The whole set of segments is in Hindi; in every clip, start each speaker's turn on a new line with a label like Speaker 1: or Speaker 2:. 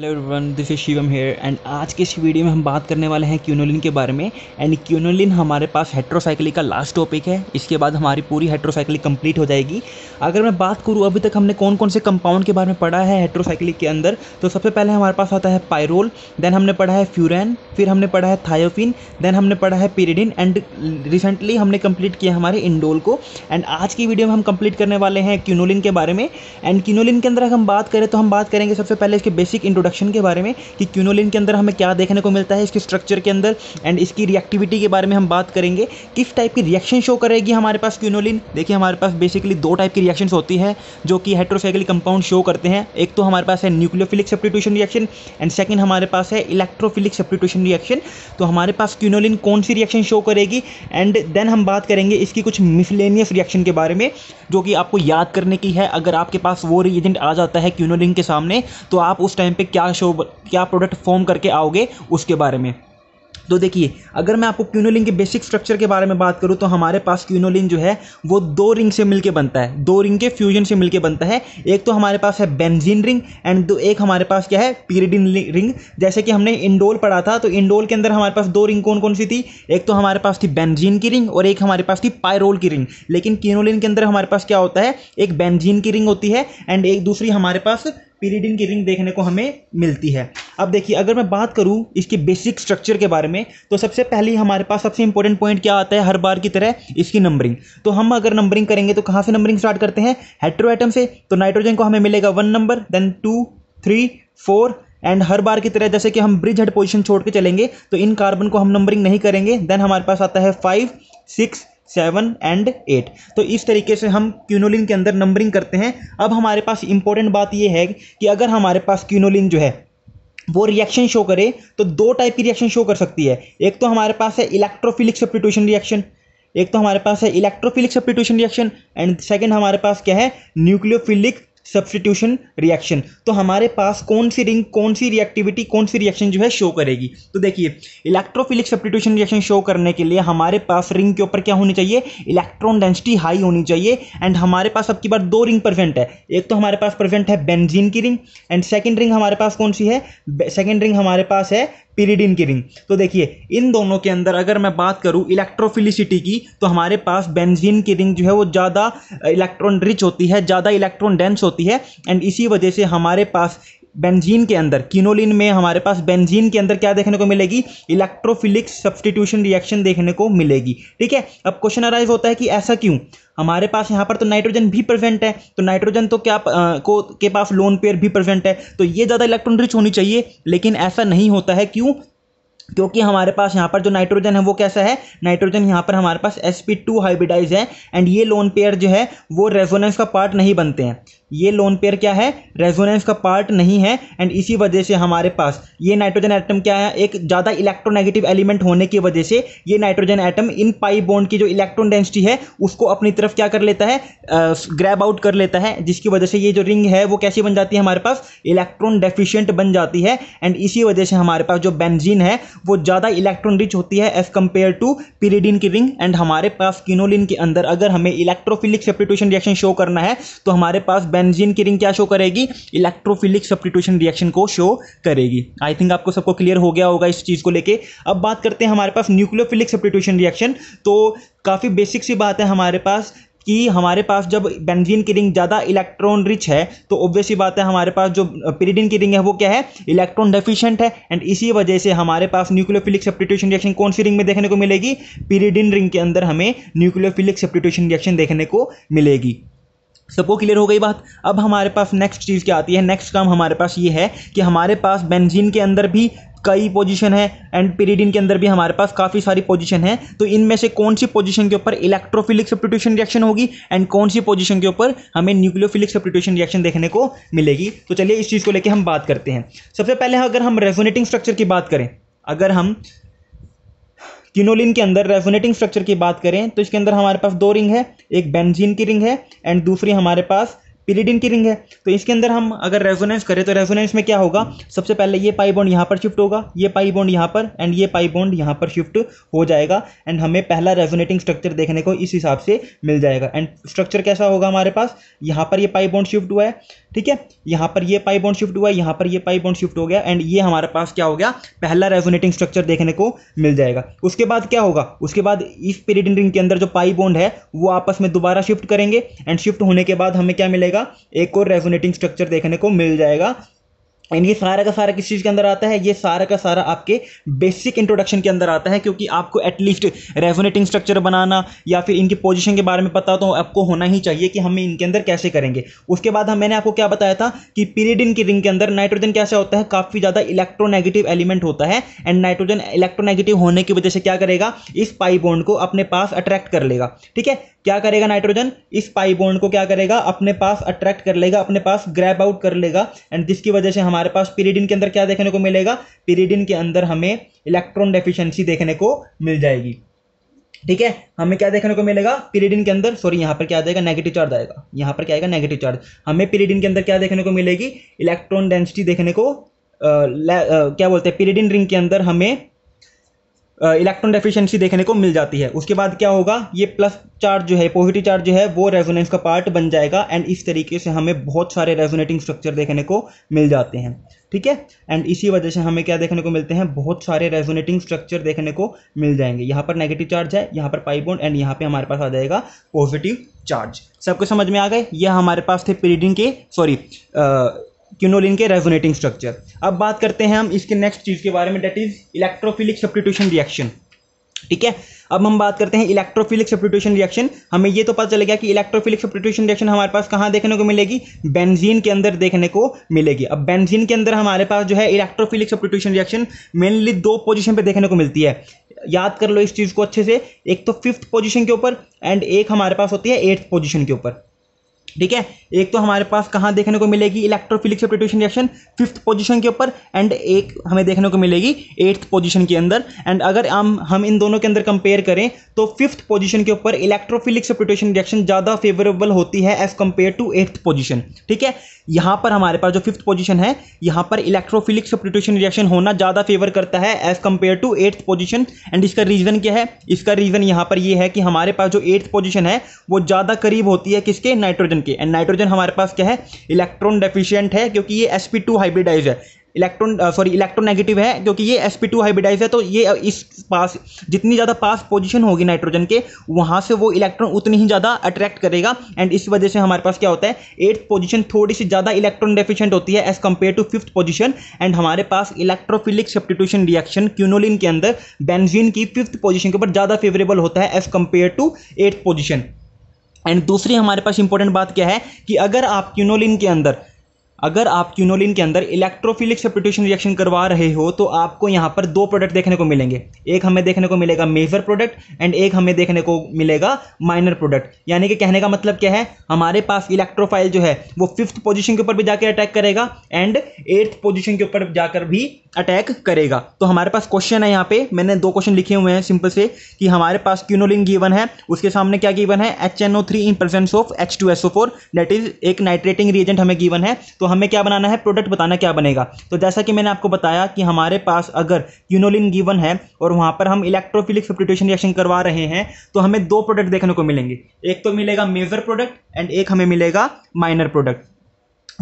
Speaker 1: hello everyone this is Shivam here and आज के इस वीडियो में हम बात करने वाले हैं क्यूनोलिन के बारे में एंड क्यूनोलिन हमारे पास हेट्रोसाइकिली का लास्ट टॉपिक है इसके बाद हमारी पूरी हेट्रोसाइकिली कंप्लीट हो जाएगी अगर मैं बात करूँ अभी तक हमने कौन कौन से कंपाउंड के बारे में पढ़ा है हेट्रोसाइकिली के अंदर तो सबसे पहले हमारे पास आता है पायरोल देन हमने पढ़ा है फ्यूरन फिर हमने पढ़ा है थायोफिन देन हमने पढ़ा है पेरिडिन एंड रिसेंटली हमने कम्प्लीट किया हमारे इंडोल को एंड आज की वीडियो में हम कम्प्लीट करने वाले हैं क्यूनोलिन के बारे में एंड क्यूनोलिन के अंदर अगर हम बात करें तो हम बात करेंगे सबसे पहले इसके बेसिक इंट्रोडक्शन के बारे में कि क्यूनोलिन के अंदर हमें क्या देखने को मिलता है इसके स्ट्रक्चर के अंदर एंड इसकी रिएक्टिविटी के बारे में हम बात करेंगे किस टाइप की रिएक्शन शो करेगी हमारे पास क्यूनोलिन देखिए हमारे पास बेसिकली दो टाइप की रिएक्शन होती है जो कि हेट्रोसाइकिल कंपाउंड शो करते हैं एक तो हमारे पास है nucleophilic substitution reaction and second हमारे पास है इलेक्ट्रोफिलिक सब्टीट्यूशन रिएक्शन तो हमारे पास क्यूनोलिन कौन सी रिएक्शन शो करेगी एंड देन हम बात करेंगे इसकी कुछ मिसलेनियस रिएक्शन के बारे में जो कि आपको याद करने की है अगर आपके पास वो रिएजेंट आ जाता है क्यूनोलिन के सामने तो आप उस टाइम पे क्या शो क्या प्रोडक्ट फॉर्म करके आओगे उसके बारे में तो देखिए अगर मैं आपको क्यूनोलिन के बेसिक स्ट्रक्चर के बारे में बात करूँ तो हमारे पास क्यूनोलिन जो है वो दो रिंग से मिलकर बनता है दो रिंग के फ्यूजन से मिलकर बनता है एक तो हमारे पास है बेनजिन रिंग एंड दो एक हमारे पास क्या है पीरिडिन रिंग जैसे कि हमने इंडोल पढ़ा था तो इंडोल के अंदर हमारे पास दो रिंग कौन कौन सी थी एक तो हमारे पास थी बेनजीन की रिंग और एक हमारे पास थी पायरोल की रिंग लेकिन क्यूनोलिन के अंदर हमारे पास क्या होता है एक बेनजीन की रिंग होती है एंड एक दूसरी हमारे पास पीरिडिन की रिंग देखने को हमें मिलती है अब देखिए अगर मैं बात करूँ इसके बेसिक स्ट्रक्चर के बारे में तो सबसे पहले हमारे पास सबसे इंपॉर्टेंट पॉइंट क्या आता है हर बार की तरह इसकी नंबरिंग तो हम अगर नंबरिंग करेंगे तो कहाँ से नंबरिंग स्टार्ट करते हैं हेट्रो आइटम से तो नाइट्रोजन को हमें मिलेगा one number then two three four and हर बार की तरह जैसे कि हम ब्रिज हेड पोजिशन छोड़ के चलेंगे तो इन कार्बन को हम नंबरिंग नहीं करेंगे देन हमारे पास आता है five six seven and eight तो इस तरीके से हम क्यूनोलिन के अंदर नंबरिंग करते हैं अब हमारे पास इंपॉर्टेंट बात यह है कि अगर हमारे पास क्यूनोलिन जो है वो रिएक्शन शो करे तो दो टाइप की रिएक्शन शो कर सकती है एक तो हमारे पास है इलेक्ट्रोफिलिक सब्सटीट्यूशन रिएक्शन एक तो हमारे पास है electrophilic substitution reaction and second हमारे पास क्या है न्यूक्लियोफिलिक सब्सटीट्यूशन रिएक्शन तो हमारे पास कौन सी रिंग कौन सी रिएक्टिविटी कौन सी रिएक्शन जो है शो करेगी तो देखिए इलेक्ट्रोफिलिक सब्सटीट्यूशन रिएक्शन शो करने के लिए हमारे पास रिंग के ऊपर क्या होनी चाहिए इलेक्ट्रॉन डेंसिटी हाई होनी चाहिए एंड हमारे पास अब की बार दो रिंग प्रेजेंट है एक तो हमारे पास प्रेजेंट है बेंजीन की रिंग एंड सेकेंड रिंग हमारे पास कौन सी है सेकेंड रिंग हमारे पास है पीरिडिन की रिंग तो देखिए इन दोनों के अंदर अगर मैं बात करूँ इलेक्ट्रोफिलिसिटी की तो हमारे पास बेंजीन की रिंग जो है वो ज़्यादा इलेक्ट्रॉन रिच होती है ज़्यादा इलेक्ट्रॉन डेंस होती है एंड इसी वजह से हमारे पास बेंजीन के अंदर किनोलिन में हमारे पास बेंजीन के अंदर क्या देखने को मिलेगी इलेक्ट्रोफिलिक सब्सटीट्यूशन रिएक्शन देखने को मिलेगी ठीक है अब क्वेश्चन अराइज होता है कि ऐसा क्यों हमारे पास यहाँ पर तो नाइट्रोजन भी प्रेजेंट है तो नाइट्रोजन तो क्या आ, को के पास लोन पेयर भी प्रेजेंट है तो ये ज़्यादा इलेक्ट्रॉन रिच होनी चाहिए लेकिन ऐसा नहीं होता है क्यों क्योंकि हमारे पास यहाँ पर जो नाइट्रोजन है वो कैसा है नाइट्रोजन यहाँ पर हमारे पास sp2 हाइब्रिडाइज है एंड ये लोन पेयर जो है वो रेजोनेंस का पार्ट नहीं बनते हैं ये लोन पेयर क्या है रेजोनेंस का पार्ट नहीं है एंड इसी वजह से हमारे पास ये नाइट्रोजन एटम क्या है एक ज़्यादा इलेक्ट्रोनेगेटिव एलिमेंट होने की वजह से ये nitrogen atom in pi bond की जो इलेक्ट्रॉन डेंसिटी है उसको अपनी तरफ क्या कर लेता है ग्रैब आउट कर लेता है जिसकी वजह से ये जो रिंग है वो कैसी बन जाती है हमारे पास इलेक्ट्रॉन डेफिशियंट बन जाती है एंड इसी वजह से हमारे पास जो बेनजीन है वो ज़्यादा इलेक्ट्रॉन रिच होती है एज कम्पेयर टू पीरिडीन की रिंग एंड हमारे पास किनोलिन के अंदर अगर हमें इलेक्ट्रोफिलिक सब्टिट्यूशन रिएक्शन शो करना है तो हमारे पास बेंजीन की रिंग क्या शो करेगी इलेक्ट्रोफिलिक सब्सटीट्यूशन रिएक्शन को शो करेगी आई थिंक आपको सबको क्लियर हो गया होगा इस चीज़ को लेके अब बात करते हैं हमारे पास न्यूक्लियोफिलिक सब्सटीट्यूशन रिएक्शन तो काफ़ी बेसिक सी बात है हमारे पास कि हमारे पास जब बेंजीन की रिंग ज़्यादा इलेक्ट्रॉन रिच है तो ऑब्वियसली बात है हमारे पास जो पिरीडिन की रिंग है वो क्या है इलेक्ट्रॉन डेफिशिएंट है एंड इसी वजह से हमारे पास न्यूक्लियोफिलिक सब्सटीट्यूशन रिएक्शन कौन सी रिंग में देखने को मिलेगी पिरीडिन रिंग के अंदर हमें न्यूक्लियोफिलिक सब्सटीट्यूशन रिएक्शन देखने को मिलेगी सबको क्लियर हो गई बात अब हमारे पास नेक्स्ट चीज़ क्या आती है नेक्स्ट काम हमारे पास ये है कि हमारे पास बेंजीन के अंदर भी कई पोजीशन है एंड पीरिडिन के अंदर भी हमारे पास काफ़ी सारी पोजीशन है तो इनमें से कौन सी पोजीशन के ऊपर इलेक्ट्रोफिलिक सब्टिट्यूशन रिएक्शन होगी एंड कौन सी पोजीशन के ऊपर हमें न्यूक्लियोफिलिक सब्टिट्यूशन रिएक्शन देखने को मिलेगी तो चलिए इस चीज़ को लेकर हम बात करते हैं सबसे पहले अगर हम रेजोनेटिंग स्ट्रक्चर की बात करें अगर हम किनोलिन के अंदर रेजोनेटिंग स्ट्रक्चर की बात करें तो इसके अंदर हमारे पास दो रिंग है एक बेंजीन की रिंग है एंड दूसरी हमारे पास पिलिडिन की रिंग है तो इसके अंदर हम अगर रेजोनेंस करें तो रेजोनेंस में क्या होगा सबसे पहले ये पाई बॉन्ड यहाँ पर शिफ्ट होगा ये पाई बॉन्ड यहाँ पर एंड ये पाई बॉन्ड यहाँ पर शिफ्ट हो जाएगा एंड हमें पहला रेजोनेटिंग स्ट्रक्चर देखने को इस हिसाब से मिल जाएगा एंड स्ट्रक्चर कैसा होगा हमारे पास यहाँ पर ये पाई बॉन्ड शिफ्ट हुआ है ठीक है यहाँ पर ये पाई बॉन्ड शिफ्ट हुआ यहाँ पर ये पाई बॉन्ड शिफ्ट हो गया एंड ये हमारे पास क्या हो गया पहला रेजोनेटिंग स्ट्रक्चर देखने को मिल जाएगा उसके बाद क्या होगा उसके बाद इस पेरिडिन रिंग के अंदर जो पाई बॉन्ड है वो आपस में दोबारा शिफ्ट करेंगे एंड शिफ्ट होने के बाद हमें क्या मिलेगा एक और रेजोनेटिंग स्ट्रक्चर देखने को मिल जाएगा एंड ये सारा का सारा किस चीज़ के अंदर आता है ये सारा का सारा आपके बेसिक इंट्रोडक्शन के अंदर आता है क्योंकि आपको एटलीस्ट रेजोनेटिंग स्ट्रक्चर बनाना या फिर इनकी पोजीशन के बारे में पता तो आपको होना ही चाहिए कि हम इनके अंदर कैसे करेंगे उसके बाद हम मैंने आपको क्या बताया था कि पीरियडिन की रिंग के अंदर नाइट्रोजन कैसे होता है काफ़ी ज़्यादा इलेक्ट्रोनेगेटिव एलिमेंट होता है एंड नाइट्रोजन इलेक्ट्रोनेगेटिव होने की वजह से क्या करेगा इस पाई को अपने पास अट्रैक्ट कर लेगा ठीक है क्या करेगा नाइट्रोजन इस पाई बोन्ड को क्या करेगा अपने पास अट्रैक्ट कर लेगा अपने पास ग्रैप आउट कर लेगा एंड जिसकी वजह से हमारे हमारे पास पीरिडिन के अंदर क्या देखने को मिलेगा पीरिडिन के अंदर हमें इलेक्ट्रॉन डेफिशिएंसी देखने को मिल जाएगी ठीक है हमें क्या देखने को मिलेगा पीरिडिन के अंदर सॉरी यहाँ पर क्या आ जाएगा नेगेटिव चार्ज आएगा यहाँ पर क्या आएगा नेगेटिव चार्ज हमें पीरिडिन के अंदर क्या देखने को मिलेगी इलेक्ट्रॉन डेंसिटी देखने को आ, आ, क्या बोलते हैं पीरिडिन रिंग के अंदर हमें इलेक्ट्रॉन डेफिशिएंसी देखने को मिल जाती है उसके बाद क्या होगा ये प्लस चार्ज जो है पॉजिटिव चार्ज जो है वो रेजोनेंस का पार्ट बन जाएगा एंड इस तरीके से हमें बहुत सारे रेजोनेटिंग स्ट्रक्चर देखने को मिल जाते हैं ठीक है एंड इसी वजह से हमें क्या देखने को मिलते हैं बहुत सारे रेजोनेटिंग स्ट्रक्चर देखने को मिल जाएंगे यहाँ पर नेगेटिव चार्ज है यहाँ पर पाइबोन एंड यहाँ पर हमारे पास आ जाएगा पॉजिटिव चार्ज सबको समझ में आ गए यह हमारे पास थे प्रीडिंग के सॉरी क्यूनोलिन के रेजोनेटिंग स्ट्रक्चर अब बात करते हैं हम इसके नेक्स्ट चीज़ के बारे में that is electrophilic substitution reaction ठीक है अब हम बात करते हैं इलेक्ट्रोफिलिक सब्सटीट्यूशन रिएक्शन हमें ये तो पता चलेगा कि इलेक्ट्रोफिलिक सब्सटीट्यूशन रिएक्शन हमारे पास कहाँ देखने को मिलेगी बेंजीन के अंदर देखने को मिलेगी अब बेंजीन के अंदर हमारे पास जो है इलेक्ट्रोफिलिक सब्सटीट्यूशन रिएक्शन मेनली दो पोजीशन पर देखने को मिलती है याद कर लो इस चीज़ को अच्छे से एक तो फिफ्थ पोजिशन के ऊपर एंड एक हमारे पास होती है एट्थ पोजिशन के ऊपर ठीक है एक तो हमारे पास कहाँ देखने को मिलेगी electrophilic substitution reaction fifth position के ऊपर एंड एक हमें देखने को मिलेगी एट्थ पोजीशन के अंदर एंड अगर हम हम इन दोनों के अंदर कंपेयर करें तो फिफ्थ पोजीशन के ऊपर इलेक्ट्रोफिलिक सब्सटीट्यूशन रिएक्शन ज़्यादा फेवरेबल होती है as compare to eighth position ठीक है यहाँ पर हमारे पास जो फिफ्थ पोजीशन है यहाँ पर इलेक्ट्रोफिलिक सब्टिट्यूशन रिएक्शन होना ज़्यादा फेवर करता है as compare to eighth position and इसका रीज़न क्या है इसका रीज़न यहाँ पर यह है कि हमारे पास जो एट्थ पोजीशन है वो ज़्यादा करीब होती है किसके नाइट्रोजन के एंड नाइट्रोजन हमारे पास क्या है इलेक्ट्रॉन डेफिशियंट है क्योंकि ये एस हाइब्रिडाइज है इलेक्ट्रॉन सॉरी इलेक्ट्रोनेगेटिव है क्योंकि ये sp2 टू हाइब्रिडाइज है तो ये इस पास जितनी ज़्यादा पास पोजिशन होगी नाइट्रोजन के वहाँ से वो इलेक्ट्रॉन उतनी ही ज़्यादा अट्रैक्ट करेगा एंड इस वजह से हमारे पास क्या होता है एट्थ पोजीशन थोड़ी सी ज़्यादा इलेक्ट्रॉन डेफिशिएंट होती है as compare to fifth position and हमारे पास इलेक्ट्रोफिलिक सब्सटीट्यूशन रिएक्शन क्यूनोलिन के अंदर बेनजीन की फिफ्थ पोजिशन के ऊपर ज़्यादा फेवरेबल होता है as compare to eighth position and दूसरी हमारे पास इंपॉर्टेंट बात क्या है कि अगर आप क्यूनोलिन के अंदर अगर आप क्यूनोलिन के अंदर इलेक्ट्रोफिलिक सब्टिट्यूशन रिएक्शन करवा रहे हो तो आपको यहाँ पर दो प्रोडक्ट देखने को मिलेंगे एक हमें देखने को मिलेगा मेजर प्रोडक्ट एंड एक हमें देखने को मिलेगा माइनर प्रोडक्ट यानी कि कहने का मतलब क्या है हमारे पास इलेक्ट्रोफाइल जो है वो फिफ्थ पोजिशन के ऊपर भी जाकर अटैक करेगा एंड एट्थ पोजिशन के ऊपर जाकर भी अटैक करेगा तो हमारे पास क्वेश्चन है यहाँ पे मैंने दो क्वेश्चन लिखे हुए हैं सिंपल से कि हमारे पास क्यूनोलिन गिवन है उसके सामने क्या गिवन है H N O three in presence of H two S O four that is एक नाइट्रेटिंग रिएजेंट हमें गिवन है तो हमें क्या बनाना है प्रोडक्ट बताना क्या बनेगा तो जैसा कि मैंने आपको बताया कि हमारे पास अगर यूनोलिन गिवन है और वहाँ पर हम इलेक्ट्रोफिलिक फिप्टिटेशन रिएक्शन करवा रहे हैं तो हमें दो प्रोडक्ट देखने को मिलेंगे एक तो मिलेगा मेजर प्रोडक्ट एंड एक हमें मिलेगा माइनर प्रोडक्ट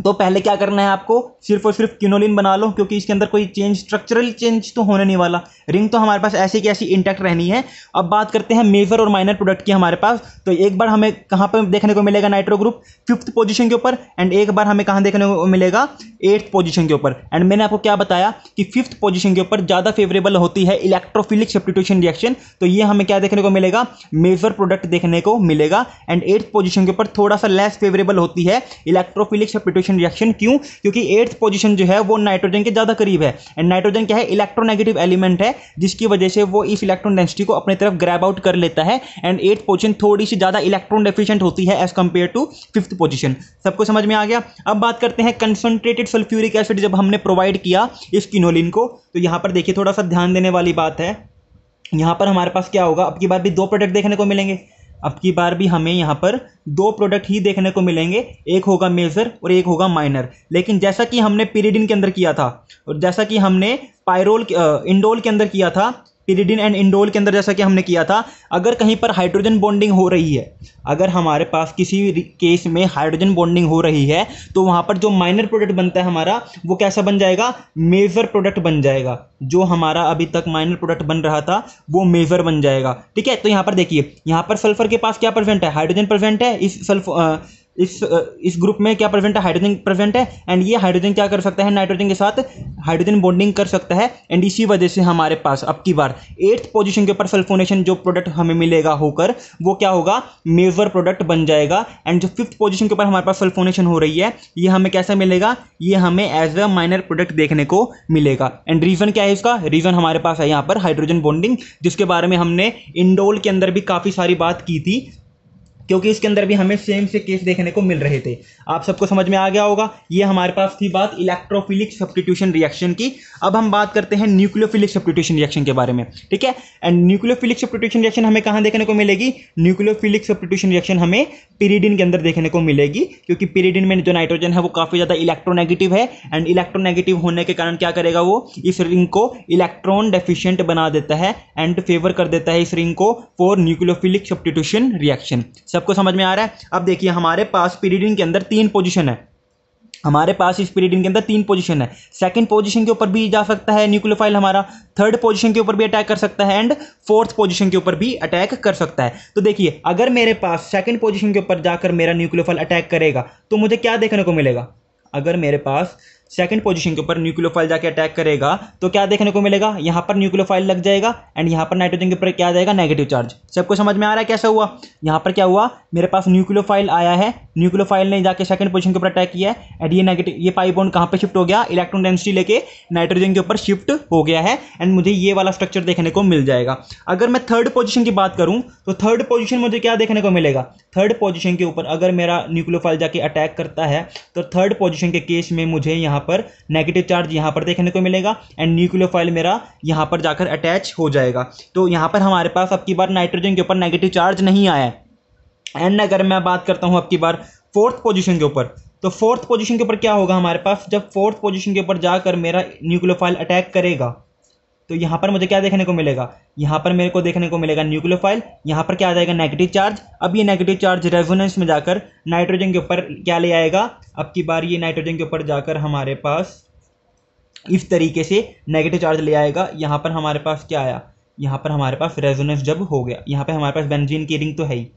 Speaker 1: तो पहले क्या करना है आपको सिर्फ और सिर्फ क्यूनोलिन बना लो क्योंकि इसके अंदर कोई चेंज स्ट्रक्चरल चेंज तो होने नहीं वाला रिंग तो हमारे पास ऐसी की ऐसी इंटैक्ट रहनी है अब बात करते हैं मेजर और माइनर प्रोडक्ट की हमारे पास तो एक बार हमें कहाँ पर देखने को मिलेगा नाइट्रो ग्रुप फिफ्थ पोजिशन के ऊपर एंड एक बार हमें कहाँ देखने को मिलेगा एट्थ पोजिशन के ऊपर एंड मैंने आपको क्या बताया कि फिफ्थ पोजीशन के ऊपर ज़्यादा फेवरेबल होती है इलेक्ट्रोफिलिक सेप्टिट्यूशन रिएक्शन तो ये हमें क्या देखने को मिलेगा मेजर प्रोडक्ट देखने को मिलेगा एंड एट्थ पोजिशन के ऊपर थोड़ा सा लेस फेवरेबल होती है इलेक्ट्रोफिलिक सेप्टिट्यूशन हाइड्रोजन रिएक्शन क्यों क्योंकि एट्थ पोजिशन जो है वो नाइट्रोजन के ज़्यादा करीब है एंड नाइट्रोजन क्या है इलेक्ट्रोनेगेटिव एलिमेंट है जिसकी वजह से वो इस इलेक्ट्रॉन डेंसिटी को अपनी तरफ ग्रैब आउट कर लेता है एंड एट्थ पोजिशन थोड़ी सी ज़्यादा इलेक्ट्रॉन डेफिशिएंट होती है as compare to fifth position सबको समझ में आ गया अब बात करते हैं कंसनट्रेटेड सल्फ्यूरिक एसिड जब हमने प्रोवाइड किया इस किनोलिन को तो यहाँ पर देखिए थोड़ा सा ध्यान देने वाली बात है यहाँ पर हमारे पास क्या होगा अब की बार भी दो प्रोडक्ट देखने को मिलेंगे अब की बार भी हमें यहाँ पर दो प्रोडक्ट ही देखने को मिलेंगे एक होगा मेजर और एक होगा माइनर लेकिन जैसा कि हमने पीरीडिन के अंदर किया था और जैसा कि हमने पायरोल इंडोल के अंदर किया था पिरीडिन एंड इंडोल के अंदर जैसा कि हमने किया था अगर कहीं पर हाइड्रोजन बॉन्डिंग हो रही है अगर हमारे पास किसी केस में हाइड्रोजन बॉन्डिंग हो रही है तो वहाँ पर जो माइनर प्रोडक्ट बनता है हमारा वो कैसा बन जाएगा मेजर प्रोडक्ट बन जाएगा जो हमारा अभी तक माइनर प्रोडक्ट बन रहा था वो मेजर बन जाएगा ठीक है तो यहाँ पर देखिए यहाँ पर सल्फर के पास क्या प्रजेंट है हाइड्रोजन प्रजेंट है इस सल्फर इस इस ग्रुप में क्या प्रेजेंट है हाइड्रोजन प्रेजेंट है एंड ये हाइड्रोजन क्या कर सकता है नाइट्रोजन के साथ हाइड्रोजन बॉन्डिंग कर सकता है एंड इसी वजह से हमारे पास अब की बार एट्थ पोजीशन के ऊपर सल्फोनेशन जो प्रोडक्ट हमें मिलेगा होकर वो क्या होगा मेजर प्रोडक्ट बन जाएगा एंड जो फिफ्थ पोजिशन के ऊपर हमारे पास सल्फोनेशन हो रही है ये हमें कैसा मिलेगा ये हमें एज अ माइनर प्रोडक्ट देखने को मिलेगा एंड रीज़न क्या है इसका रीज़न हमारे पास है यहाँ पर हाइड्रोजन बॉन्डिंग जिसके बारे में हमने इंडोल के अंदर भी काफ़ी सारी बात की थी क्योंकि इसके अंदर भी हमें सेम से केस देखने को मिल रहे थे आप सबको समझ में आ गया होगा ये हमारे पास थी बात इलेक्ट्रोफिलिक सब्टीट्यूशन रिएक्शन की अब हम बात करते हैं न्यूक्लियोफिलिक सब्टीट्यूशन रिएक्शन के बारे में ठीक है एंड न्यूक्लियोफिलिक सब्टीट्यूशन रिएक्शन हमें कहाँ देखने को मिलेगी न्यूक्लियोफिलिक सब्टीट्यूशन रिएक्शन हमें पीरीडिन के अंदर देखने को मिलेगी क्योंकि पीरीडिन में जो नाइट्रोजन है वो काफ़ी ज़्यादा इलेक्ट्रोनेगेटिव है एंड इलेक्ट्रोनेगेटिव होने के कारण क्या करेगा वो इस रिंग को इलेक्ट्रॉन डेफिशियंट बना देता है एंड फेवर कर देता है इस रिंग को फॉर न्यूक्लियोफिलिक सब्टीट्यूशन रिएक्शन सबको समझ में आ रहा है अब देखिए हमारे पास पीरियडिन के अंदर तीन पोजिशन है हमारे पास इस पीरियडिन के अंदर तीन पोजीशन है सेकंड पोजीशन के ऊपर भी जा सकता है न्यूक्लियोफाइल हमारा थर्ड पोजीशन के ऊपर भी अटैक कर सकता है एंड फोर्थ पोजीशन के ऊपर भी अटैक कर सकता है तो देखिए अगर मेरे पास सेकंड पोजीशन के ऊपर जाकर मेरा न्यूक्लियोफाइल अटैक करेगा तो मुझे क्या देखने को मिलेगा अगर मेरे पास सेकंड पोजीशन के ऊपर न्यूक्लियोफाइल जाके अटैक करेगा तो क्या देखने को मिलेगा यहाँ पर न्यूक्लियोफाइल लग जाएगा एंड यहाँ पर नाइट्रोजन के ऊपर क्या जाएगा नेगेटिव चार्ज सबको समझ में आ रहा है कैसा हुआ यहाँ पर क्या हुआ मेरे पास न्यूक्लियोफाइल आया है न्यूक्लियोफाइल ने जाके सेकंड पोजिशन के ऊपर अटैक किया है एंड ये नेगेटिव ये पाइप बॉन्ड कहाँ पर शिफ्ट हो गया इलेक्ट्रॉन डेंसिटी लेके नाइट्रोजन के ऊपर शिफ्ट हो गया है एंड मुझे ये वाला स्ट्रक्चर देखने को मिल जाएगा अगर मैं थर्ड पोजिशन की बात करूँ तो थर्ड पोजिशन मुझे क्या देखने को मिलेगा थर्ड पोजिशन के ऊपर अगर मेरा न्यूक्लियोफाइल जाके अटैक करता है तो थर्ड पोजिशन के केस में मुझे यहाँ यहाँ पर नेगेटिव चार्ज यहाँ पर देखने को मिलेगा एंड न्यूक्लियोफाइल मेरा यहाँ पर जाकर अटैच हो जाएगा तो यहाँ पर हमारे पास अब की बार नाइट्रोजन के ऊपर नेगेटिव चार्ज नहीं आया है एंड अगर मैं बात करता हूँ अब की बार फोर्थ पोजिशन के ऊपर तो फोर्थ पोजीशन के ऊपर क्या होगा हमारे पास जब फोर्थ पोजीशन के ऊपर जाकर मेरा न्यूक्लियोफाइल अटैक करेगा तो यहाँ पर मुझे क्या देखने को मिलेगा यहाँ पर मेरे को देखने को मिलेगा न्यूक्लियोफाइल यहाँ पर क्या आ जाएगा नेगेटिव चार्ज अब ये नेगेटिव चार्ज रेजोनेंस में जाकर नाइट्रोजन के ऊपर क्या ले आएगा अब की बार ये नाइट्रोजन के ऊपर जाकर हमारे पास इस तरीके से नेगेटिव चार्ज ले आएगा यहाँ पर हमारे पास क्या आया यहाँ पर हमारे पास रेजोनेंस जब हो गया यहाँ पर हमारे पास बेंजीन की रिंग तो है ही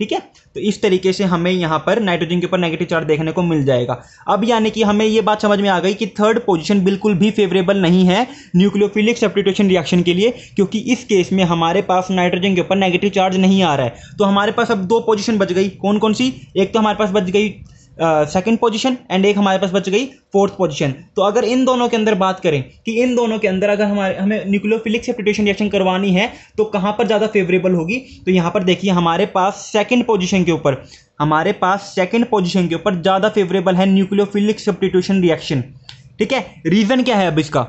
Speaker 1: ठीक है तो इस तरीके से हमें यहाँ पर नाइट्रोजन के ऊपर नेगेटिव चार्ज देखने को मिल जाएगा अब यानी कि हमें ये बात समझ में आ गई कि थर्ड पोजीशन बिल्कुल भी फेवरेबल नहीं है न्यूक्लियोफिलिक सब्सटीट्यूशन रिएक्शन के लिए क्योंकि इस केस में हमारे पास नाइट्रोजन के ऊपर नेगेटिव चार्ज नहीं आ रहा है तो हमारे पास अब दो पोजिशन बच गई कौन कौन सी एक तो हमारे पास बच गई सेकंड पोजीशन एंड एक हमारे पास बच गई फोर्थ पोजीशन तो अगर इन दोनों के अंदर बात करें कि इन दोनों के अंदर अगर हमारे हमें न्यूक्लियोफिलिक सेप्टेशन रिएक्शन करवानी है तो कहाँ पर ज़्यादा फेवरेबल होगी तो यहाँ पर देखिए हमारे पास सेकेंड पोजिशन के ऊपर हमारे पास सेकेंड पोजिशन के ऊपर ज़्यादा फेवरेबल है न्यूक्लियोफिलिक सब्टिट्यूशन रिएक्शन ठीक है रीज़न क्या है अब इसका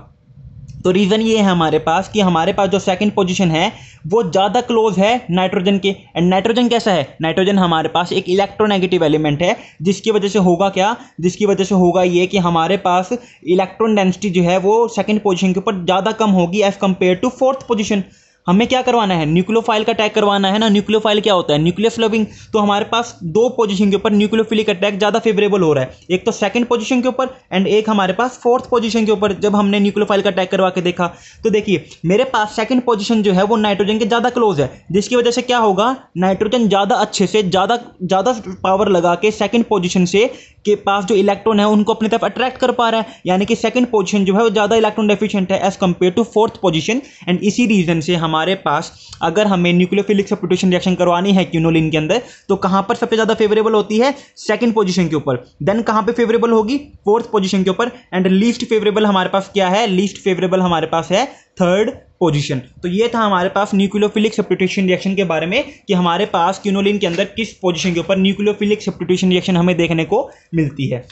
Speaker 1: तो रीज़न ये है हमारे पास कि हमारे पास जो सेकंड पोजीशन है वो ज़्यादा क्लोज है नाइट्रोजन के एंड नाइट्रोजन कैसा है नाइट्रोजन हमारे पास एक इलेक्ट्रोनेगेटिव एलिमेंट है जिसकी वजह से होगा क्या जिसकी वजह से होगा ये कि हमारे पास इलेक्ट्रॉन डेंसिटी जो है वो सेकंड पोजीशन के ऊपर ज़्यादा कम होगी as compared to fourth position हमें क्या करवाना है न्यूक्लियोफाइल का अटैक करवाना है ना न्यूक्लियोफाइल क्या होता है न्यूक्लियस लविंग तो हमारे पास दो पोजीशन के ऊपर न्यूक्लियोफिलिक अटैक ज़्यादा फेवरेबल हो रहा है एक तो सेकंड पोजीशन के ऊपर एंड एक हमारे पास फोर्थ पोजीशन के ऊपर जब हमने न्यूक्लियोफाइल का अटैक करवा के देखा तो देखिए मेरे पास सेकंड पोजिशन जो है वो नाइट्रोजन के ज़्यादा क्लोज है जिसकी वजह से क्या होगा नाइट्रोजन ज़्यादा अच्छे से ज़्यादा ज़्यादा पावर लगा के सेकेंड पोजिशन से के पास जो इलेक्ट्रॉन है उनको अपनी तरफ अट्रैक्ट कर पा रहा है यानी कि सेकंड पोजीशन जो है वो ज़्यादा इलेक्ट्रॉन डेफिशिएंट है as compare to fourth position and इसी रीजन से हमारे पास अगर हमें न्यूक्लियोफिलिक सब्यूटेशन रिएक्शन करवानी है क्यूनोलिन के अंदर तो कहाँ पर सबसे ज़्यादा फेवरेबल होती है सेकंड पोजिशन के ऊपर देन कहाँ पर फेवरेबल होगी फोर्थ पोजिशन के ऊपर एंड लीस्ट फेवरेबल हमारे पास क्या है लीस्ट फेवरेबल हमारे पास है थर्ड पोजीशन तो ये था हमारे पास न्यूक्लियोफिलिक सप्टिट्यूशन रिएक्शन के बारे में कि हमारे पास क्यूनोलिन के अंदर किस पोजीशन के ऊपर न्यूक्लियोफिलिक सप्टिट्यूशन रिएक्शन हमें देखने को मिलती है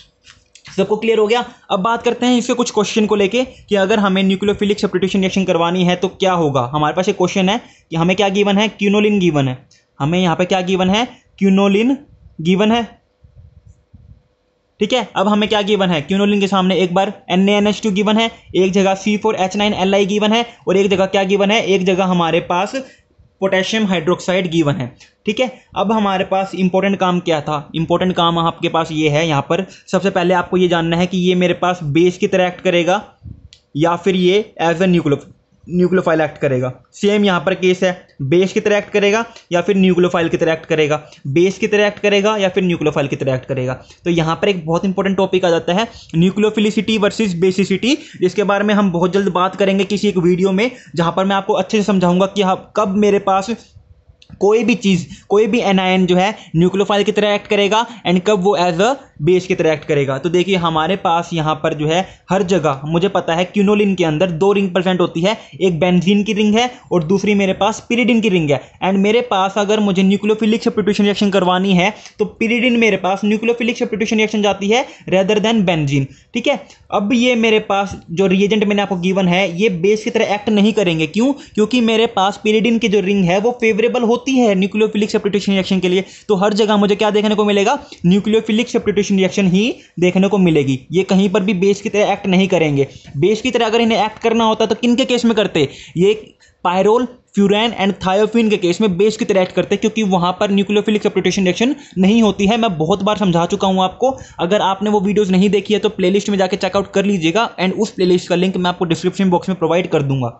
Speaker 1: सबको क्लियर हो गया अब बात करते हैं इसके कुछ क्वेश्चन को लेके कि अगर हमें न्यूक्लियोफिलिक सप्टिट्यूशन रिएक्शन करवानी है तो क्या होगा हमारे पास एक क्वेश्चन है कि हमें क्या गीवन है क्यूनोलिन गीवन है हमें यहाँ पे क्या गीवन है क्यूनोलिन गीवन है ठीक है अब हमें क्या गिवन है क्यूनोलिन के सामने एक बार N A N H two given है एक जगह C four H nine L I given है और एक जगह क्या गिवन है एक जगह हमारे पास पोटेशियम हाइड्रोक्साइड गिवन है ठीक है अब हमारे पास इंपॉर्टेंट काम क्या था इंपॉर्टेंट काम आपके पास ये है यहाँ पर सबसे पहले आपको ये जानना है कि ये मेरे पास बेस की तरह एक्ट करेगा या फिर ये as a nucleo nucleophile act करेगा सेम यहाँ पर केस है बेस की तरह एक्ट करेगा या फिर न्यूक्लोफाइल की तरह एक्ट करेगा बेस की तरह एक्ट करेगा या फिर न्यूक्लोफाइल की तरह एक्ट करेगा तो यहाँ पर एक बहुत इंपॉर्टेंट टॉपिक आ जाता है न्यूक्लोफिलिसिटी वर्सेस बेसिसिटी जिसके बारे में हम बहुत जल्द बात करेंगे किसी एक वीडियो में जहाँ पर मैं आपको अच्छे से समझाऊंगा कि हाँ कब मेरे पास कोई भी चीज़ कोई भी एनायन जो है न्यूक्लोफाइल की तरह एक्ट करेगा एंड कब वो एज अ बेस की तरह एक्ट करेगा तो देखिए हमारे पास यहाँ पर जो है हर जगह मुझे पता है क्यूनोलिन के अंदर दो रिंग प्रेजेंट होती है एक बेंजीन की रिंग है और दूसरी मेरे पास पिरीडिन की रिंग है एंड मेरे पास अगर मुझे न्यूक्लोफिलिक सब्टिट्यूशन रिएक्शन करवानी है तो पिरीडिन मेरे पास न्यूक्लियोफिलिक सब्टिट्यूशन रिएक्शन जाती है रेदर देन बेंजीन ठीक है अब ये मेरे पास जो रिएजेंट मैंने आपको गिवन है ये बेस की तरह एक्ट नहीं करेंगे क्यों क्योंकि मेरे पास पिरीडिन की जो रिंग है वो फेवरेबल हो होती है न्यूक्लियोफिलिक सेप्टिटेशन रिएक्शन के लिए तो हर जगह मुझे क्या देखने को मिलेगा न्यूक्लियोफिलिक सेप्टिटेशन रिएक्शन ही देखने को मिलेगी ये कहीं पर भी बेस की तरह एक्ट नहीं करेंगे बेस की तरह अगर इन्हें एक्ट करना होता तो किन के केस में करते ये पायरोल फ्यूरैन एंड थायोफिन के केस में बेस की तरह एक्ट करते हैं क्योंकि वहाँ पर न्यूक्लियोफिलिक सेप्टेशन रिएक्शन नहीं होती है मैं बहुत बार समझा चुका हूँ आपको अगर आपने वो वीडियोज़ नहीं देखी है तो प्लेलिस्ट में जाकर चेकआउट कर लीजिएगा एंड उस प्लेलिस्ट का लिंक मैं आपको डिस्क्रिप्शन बॉक्स में प्रोवाइड कर दूंगा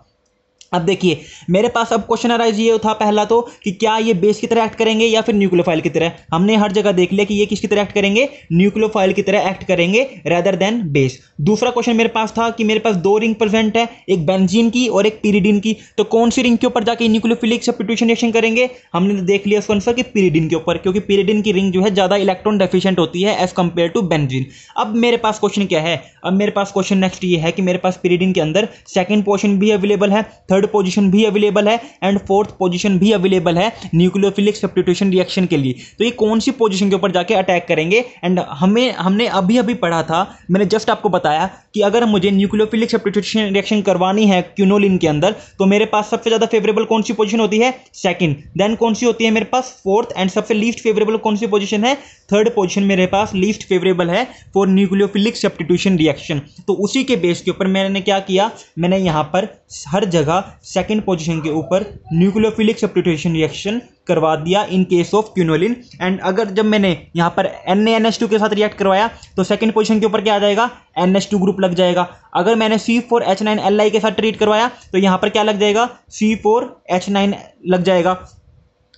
Speaker 1: अब देखिए मेरे पास अब क्वेश्चन अराइज ये था पहला तो कि क्या ये बेस की तरह एक्ट करेंगे या फिर न्यूक्लियोफाइल की तरह हमने हर जगह देख लिया कि ये किसकी तरह एक्ट करेंगे न्यूक्लियोफाइल की तरह एक्ट करेंगे रेदर देन बेस दूसरा क्वेश्चन मेरे पास था कि मेरे पास दो रिंग प्रेजेंट है एक बेंजीन की और एक पीरीडिन की तो कौन सी रिंग के ऊपर जाके न्यूक्लियोफिलिक सब्टिट्यूशन रिएक्शन करेंगे हमने तो देख लिया उसका आंसर कि पीरीडिन के ऊपर क्योंकि पीरीडिन की रिंग जो है ज़्यादा इलेक्ट्रॉन डेफिशिएंट होती है एज कम्पेयर टू बेंजीन अब मेरे पास क्वेश्चन क्या है अब मेरे पास क्वेश्चन नेक्स्ट ये है कि मेरे पास पीरीडिन के अंदर सेकेंड पोर्शन भी अवेलेबल है थर्ड थर्ड पोजीशन भी अवेलेबल है एंड फोर्थ पोजीशन भी अवेलेबल है न्यूक्लियोफिलिक सब्टिट्यूशन रिएक्शन के लिए तो ये कौन सी पोजीशन के ऊपर जाके अटैक करेंगे एंड हमें हमने अभी अभी पढ़ा था मैंने जस्ट आपको बताया कि अगर मुझे न्यूक्लियोफिलिक सब्टिट्यूशन रिएक्शन करवानी है क्यूनोलिन के अंदर तो मेरे पास सबसे ज़्यादा फेवरेबल कौन सी पोजीशन होती है सेकंड देन कौन सी होती है मेरे पास फोर्थ एंड सबसे लीस्ट फेवरेबल कौन सी पोजीशन है थर्ड पोजीशन मेरे पास लीस्ट फेवरेबल है फॉर न्यूक्लियोफिलिक सब्टिट्यूशन रिएक्शन तो उसी के बेस के ऊपर मैंने क्या किया मैंने यहाँ पर हर जगह सेकेंड पोजिशन के ऊपर न्यूक्लियोफिलिक सब्टिट्यूशन रिएक्शन करवा दिया in case of quinoline and अगर जब मैंने यहाँ पर एन एन एस टू के साथ रिएक्ट करवाया तो सेकंड पोजीशन के ऊपर क्या आ जाएगा एन एस टू ग्रुप लग जाएगा अगर मैंने C four H nine L I के साथ ट्रीट करवाया तो यहाँ पर क्या लग जाएगा सी फोर एच नाइन लग जाएगा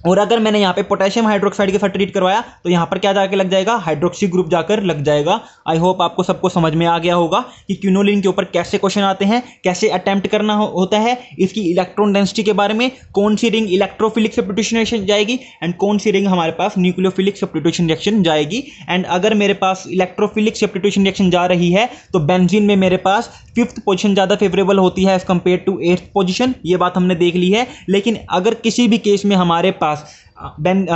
Speaker 1: और अगर मैंने यहाँ पे पोटेशियम हाइड्रोक्साइड के साथ ट्रीट करवाया तो यहाँ पर क्या जाके लग जाएगा हाइड्रोक्सी ग्रुप जाकर लग जाएगा आई होप आपको सबको समझ में आ गया होगा कि क्यूनोलिन के ऊपर कैसे क्वेश्चन आते हैं कैसे अटैम्प्ट करना हो, होता है इसकी इलेक्ट्रॉन डेंसिटी के बारे में कौन सी रिंग इलेक्ट्रोफिलिक रिएक्शन जाएगी एंड कौन सी रिंग हमारे पास न्यूक्लियोफिलिक सप्टिट्यूशन रिएक्शन जाएगी एंड अगर मेरे पास इलेक्ट्रोफिलिक सप्टिट्यूशन रिएक्शन जा रही है तो बेंजीन में मेरे पास फिफ्थ पोजिशन ज़्यादा फेवरेबल होती है as compare to eighth position ये बात हमने देख ली है लेकिन अगर किसी भी केस में हमारे पास पास देन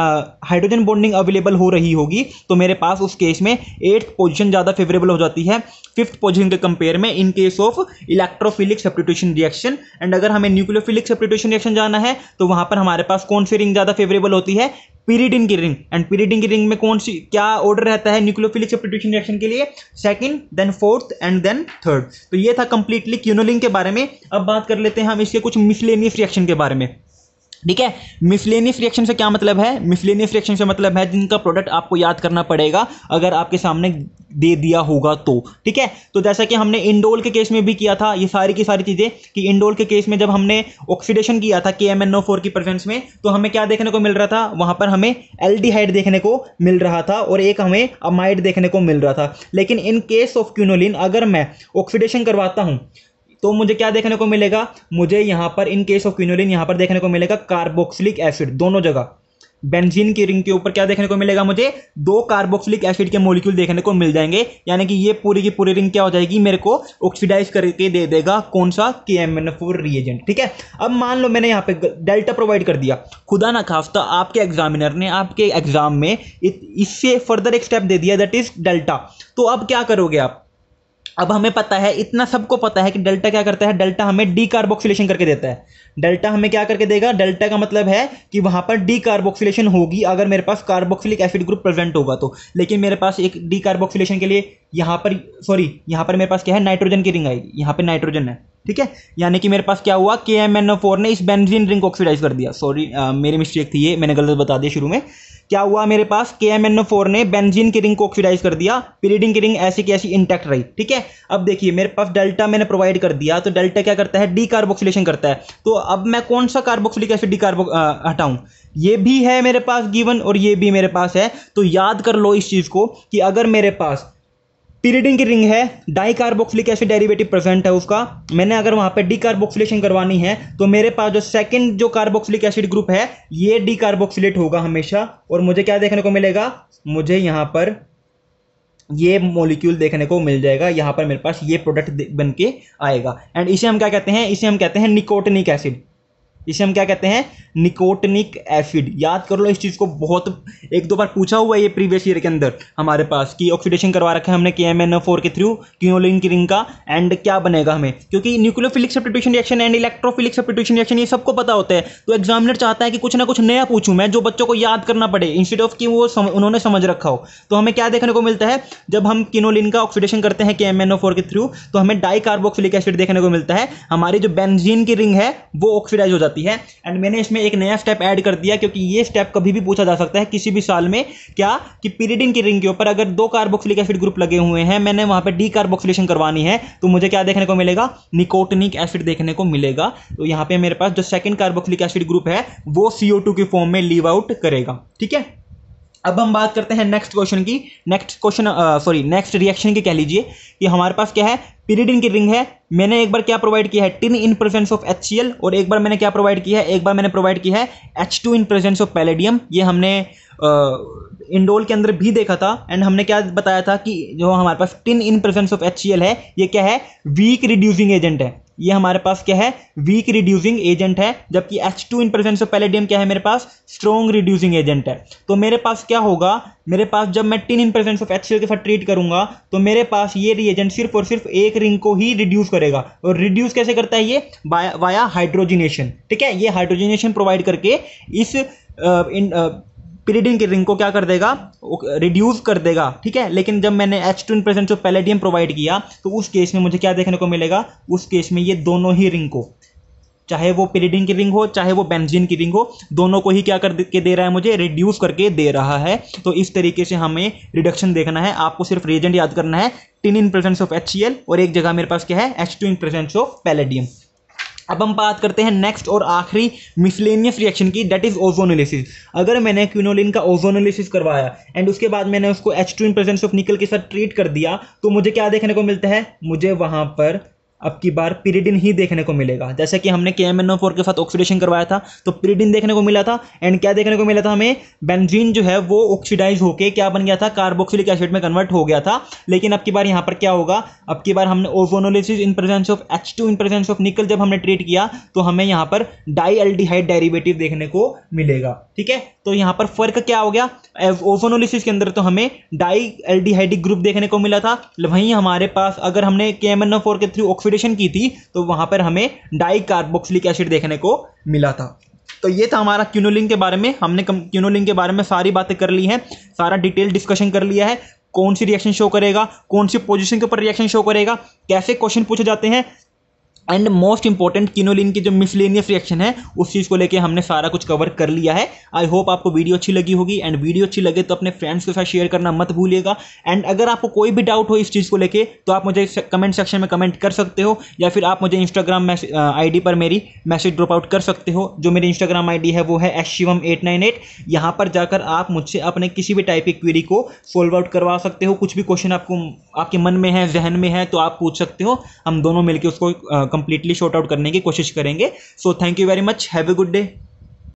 Speaker 1: हाइड्रोजन बॉन्डिंग अवेलेबल हो रही होगी तो मेरे पास उस केस में एट्थ पोजीशन ज़्यादा फेवरेबल हो जाती है फिफ्थ पोजीशन के कंपेयर में in case of electrophilic substitution reaction and अगर हमें न्यूक्लियोफिलिक सेप्रिटेशन रिएक्शन जाना है तो वहाँ पर हमारे पास कौन सी रिंग ज़्यादा फेवरेबल होती है पीरिडिन की रिंग एंड पीरिडिन की रिंग में कौन सी क्या ऑर्डर रहता है न्यूक्लियोफिलिक सेप्रिटेशन रिएक्शन के लिए second then fourth and then third तो ये था कंप्लीटली क्यूनोलिंग के बारे में अब बात कर लेते हैं हम इसके कुछ मिसलेनियस रिएक्शन के बारे में ठीक है मिसलेनियस रिएक्शन से क्या मतलब है मिसलेनियस रिएक्शन से मतलब है जिनका प्रोडक्ट आपको याद करना पड़ेगा अगर आपके सामने दे दिया होगा तो ठीक है तो जैसा कि हमने इंडोल के केस में भी किया था ये सारी की सारी चीज़ें कि इंडोल के केस में जब हमने ऑक्सीडेशन किया था के एम एन फोर की प्रेजेंस में तो हमें क्या देखने को मिल रहा था वहाँ पर हमें एल देखने को मिल रहा था और एक हमें अमाइड देखने को मिल रहा था लेकिन इन केस ऑफ क्यूनोलिन अगर मैं ऑक्सीडेशन करवाता हूँ तो मुझे क्या देखने को मिलेगा मुझे यहाँ पर इन केस ऑफ क्विनोलिन यहाँ पर देखने को मिलेगा कार्बोक्सिलिक एसिड दोनों जगह बेंजीन की रिंग के ऊपर क्या देखने को मिलेगा मुझे दो कार्बोक्सिलिक एसिड के मोलिक्यूल देखने को मिल जाएंगे यानी कि ये पूरी की पूरी रिंग क्या हो जाएगी मेरे को ऑक्सीडाइज करके दे देगा कौन सा के एम एन फोर रिएजेंट ठीक है अब मान लो मैंने यहाँ पे डेल्टा प्रोवाइड कर दिया खुदा ना खास्ता आपके एग्जामिनर ने आपके एग्जाम में इससे फर्दर एक स्टेप दे दिया दैट इज डेल्टा तो अब क्या करोगे आप अब हमें पता है इतना सबको पता है कि डेल्टा क्या करता है डेल्टा हमें डी कार्बोक्सिलेशन करके देता है डेल्टा हमें क्या करके देगा डेल्टा का मतलब है कि वहाँ पर डी कार्बोक्सिलेशन होगी अगर मेरे पास कार्बोक्सिलिक एसिड ग्रुप प्रेजेंट होगा तो लेकिन मेरे पास एक डी कार्बोक्सिलेशन के लिए यहाँ पर सॉरी यहाँ पर मेरे पास क्या है नाइट्रोजन की रिंग आएगी यहाँ पर नाइट्रोजन है ठीक है यानी कि मेरे पास क्या हुआ के एम एन ओ फोर ने इस बेंजीन रिंग को ऑक्सीडाइज कर दिया सॉरी मेरी मिस्टेक थी ये मैंने गलत बता दिया शुरू में क्या हुआ मेरे पास K M N O four ने बेंजीन की रिंग को ऑक्सीडाइज कर दिया पीरियडिंग की रिंग ऐसी की ऐसी इंटैक्ट रही ठीक है अब देखिए मेरे पास डेल्टा मैंने प्रोवाइड कर दिया तो डेल्टा क्या करता है डी कार्बोक्सिलेशन करता है तो अब मैं कौन सा कार्बोक्सिलिक एसिड डी कार्बो हटाऊं ये भी है मेरे पास गिवन और ये भी मेरे पास है तो याद कर लो इस चीज़ को कि अगर मेरे पास पीरीडिन की रिंग है di carboxylic acid derivative present है उसका मैंने अगर वहां पे कार्बोक्सिलेशन करवानी है तो मेरे पास जो सेकंड जो कार्बोक्सिलिक एसिड ग्रुप है ये कार्बोक्सिलेट होगा हमेशा और मुझे क्या देखने को मिलेगा मुझे यहां पर ये मॉलिक्यूल देखने को मिल जाएगा यहां पर मेरे पास ये प्रोडक्ट बन के आएगा एंड इसे हम क्या कहते हैं इसे हम कहते हैं निकोटनिक एसिड इसे हम क्या कहते हैं निकोटनिक एसिड याद कर लो इस चीज़ को बहुत एक दो बार पूछा हुआ है ये प्रीवियस ईयर के अंदर हमारे पास कि ऑक्सीडेशन करवा रखा है हमने K M N O four के थ्रू क्यूलिन की रिंग का एंड क्या बनेगा हमें क्योंकि nucleophilic substitution reaction and electrophilic substitution reaction ये सबको पता होता है तो एग्जामिनर चाहता है कि कुछ ना कुछ नया पूछूँ मैं जो बच्चों को याद करना पड़े इंस्टीट ऑफ कि वो सम, उन्होंने समझ रखा हो तो हमें क्या देखने को मिलता है जब हम किनोलिन का ऑक्सीडेशन करते हैं K M N O four के थ्रू तो हमें डाई कार्बोक्सिलिक एसिड देखने को मिलता है हमारी जो बेंजीन की रिंग है वो ऑक्सीडाइज हो जाती है जाती है एंड मैंने इसमें एक नया स्टेप ऐड कर दिया क्योंकि ये स्टेप कभी भी पूछा जा सकता है किसी भी साल में क्या कि पीरियडिन की रिंग के ऊपर अगर दो कार्बोक्सिलिक एसिड ग्रुप लगे हुए हैं मैंने वहां पर डी कार्बोक्सिलेशन करवानी है तो मुझे क्या देखने को मिलेगा निकोटनिक एसिड देखने को मिलेगा तो यहां पर मेरे पास जो सेकेंड कार्बोक्सिलिक एसिड ग्रुप है वो सीओ के फॉर्म में लीव आउट करेगा ठीक है अब हम बात करते हैं नेक्स्ट क्वेश्चन की next question sorry next reaction की कह लीजिए कि हमारे पास क्या है पीरिडिन की रिंग है मैंने एक बार क्या प्रोवाइड किया है tin in presence of H और एक बार मैंने क्या प्रोवाइड किया है एक बार मैंने प्रोवाइड किया है H in presence of palladium ये हमने इंडोल uh, के अंदर भी देखा था एंड हमने क्या बताया था कि जो हमारे पास tin in presence of H है ये क्या है वीक रिड्यूसिंग एजेंट है ये हमारे पास क्या है वीक रिड्यूसिंग एजेंट है जबकि H two in presence of palladium क्या है मेरे पास स्ट्रॉन्ग रिड्यूसिंग एजेंट है तो मेरे पास क्या होगा मेरे पास जब मैं tin in presence of H के साथ ट्रीट करूंगा तो मेरे पास ये रिएजेंट सिर्फ और सिर्फ एक रिंग को ही रिड्यूस करेगा और रिड्यूस कैसे करता है ये वाया हाइड्रोजिनेशन ठीक है ये हाइड्रोजिनेशन प्रोवाइड करके इस आ, इन आ, पीरीडीन की रिंग को क्या कर देगा रिड्यूस कर देगा ठीक है लेकिन जब मैंने एच टू प्रेजेंट जो पैलेडियम प्रोवाइड किया तो उस केस में मुझे क्या देखने को मिलेगा उस केस में ये दोनों ही रिंग को चाहे वो पेरिडीन की रिंग हो चाहे वो बेंजीन की रिंग हो दोनों को ही क्या कर के दे रहा है मुझे रिड्यूस करके दे रहा है तो इस तरीके से हमें रिडक्शन देखना है आपको सिर्फ रिएजेंट याद करना है tin in presence of H और एक जगह मेरे पास क्या है H two in presence of palladium अब हम बात करते हैं नेक्स्ट और आखिरी मिसलेनियस रिएक्शन की डेट इज़ ओजोनोलिसिस अगर मैंने क्यूनोलिन का ओजोनोलिसिस करवाया एंड उसके बाद मैंने उसको H two in presence of nickel के साथ ट्रीट कर दिया तो मुझे क्या देखने को मिलता है मुझे वहाँ पर अब की बार पीरिडिन ही देखने को मिलेगा जैसे कि हमने K M N O four के साथ ऑक्सीडेशन करवाया था तो पीरिडिन देखने को मिला था एंड क्या देखने को मिला था हमें बेंजीन जो है वो ऑक्सीडाइज होके क्या बन गया था कार्बोक्सिलिक एसिड में कन्वर्ट हो गया था लेकिन अब की बार यहाँ पर क्या होगा अब की बार हमने ozonolysis in presence of H two in presence of nickel जब हमने ट्रीट किया तो हमें यहाँ पर डाई एल्डिहाइड डेरिवेटिव देखने को मिलेगा ठीक है तो यहाँ पर फर्क क्या हो गया ओफोनोलिसिस के अंदर तो हमें डाई एल्डिहाइडिक ग्रुप देखने को मिला था वहीं हमारे पास अगर हमने K M N O four के थ्रू ऑक्सीडेशन की थी तो वहाँ पर हमें डाई कार्बोक्सिलिक एसिड देखने को मिला था तो ये था हमारा क्यूनोलिंग के बारे में हमने क्यूनोलिंग के बारे में सारी बातें कर ली हैं सारा डिटेल डिस्कशन कर लिया है कौन सी रिएक्शन शो करेगा कौन सी पोजीशन के ऊपर रिएक्शन शो करेगा कैसे क्वेश्चन पूछे जाते हैं एंड मोस्ट इंपॉर्टेंट किनोलिन की जो मिसलेनियस रिएक्शन है उस चीज़ को लेके हमने सारा कुछ कवर कर लिया है आई होप आपको वीडियो अच्छी लगी होगी एंड वीडियो अच्छी लगे तो अपने फ्रेंड्स के साथ शेयर करना मत भूलिएगा एंड अगर आपको कोई भी डाउट हो इस चीज़ को लेके तो आप मुझे कमेंट सेक्शन में कमेंट कर सकते हो या फिर आप मुझे इंस्टाग्राम आई पर मेरी मैसेज ड्रॉप आउट कर सकते हो जो मेरी इंस्टाग्राम आई है वो है S Shivam eight nine eight यहाँ पर जाकर आप मुझसे अपने किसी भी टाइप की क्वेरी को सोल्व आउट करवा सकते हो कुछ भी क्वेश्चन आपको आपके मन में है जहन में है तो आप पूछ सकते हो हम दोनों मिलकर उसको कंप्लीटली शॉर्ट आउट करने की कोशिश करेंगे so thank you very much have a good day